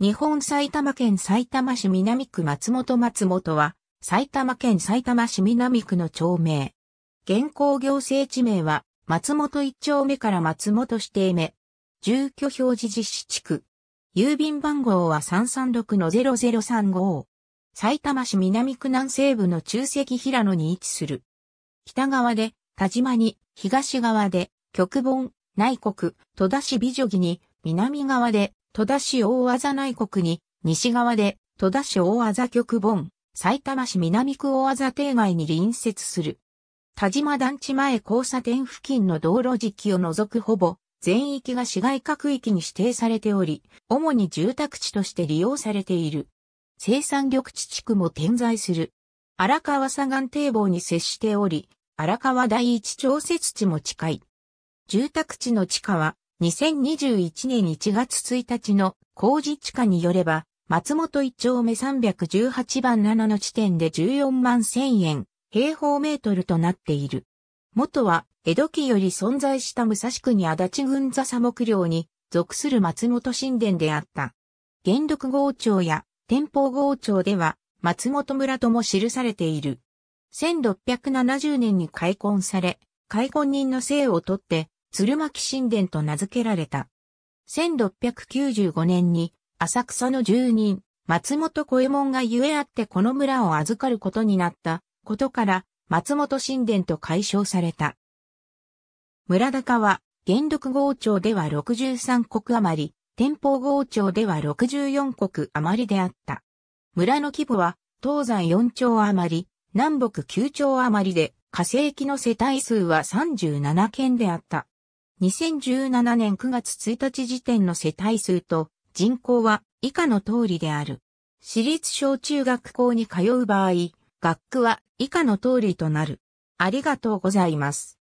日本埼玉県埼玉市南区松本松本は、埼玉県埼玉市南区の町名。現行行政地名は、松本一丁目から松本指定目。住居表示実施地区。郵便番号は336-0035。埼玉市南区南西部の中石平野に位置する。北側で、田島に、東側で、極本、内国、戸田市美女木に、南側で、戸田市大座内国に、西側で戸田市大座局本、埼玉市南区大技邸外に隣接する。田島団地前交差点付近の道路期を除くほぼ、全域が市街各域に指定されており、主に住宅地として利用されている。生産緑地地区も点在する。荒川左岸堤防に接しており、荒川第一調節地も近い。住宅地の地下は、2021年1月1日の工事地下によれば、松本1丁目318番7の地点で14万1000円、平方メートルとなっている。元は、江戸期より存在した武蔵国足立郡座佐木領に属する松本神殿であった。元禄号町や天保号町では、松本村とも記されている。1670年に開墾され、開墾人の姓を取って、鶴巻神殿と名付けられた。1695年に浅草の住人、松本小右衛門がゆえあってこの村を預かることになったことから松本神殿と解消された。村高は元禄豪町では63国余り、天保豪町では64国余りであった。村の規模は東西4町余り、南北9町余りで、火星期の世帯数は37件であった。2017年9月1日時点の世帯数と人口は以下の通りである。私立小中学校に通う場合、学区は以下の通りとなる。ありがとうございます。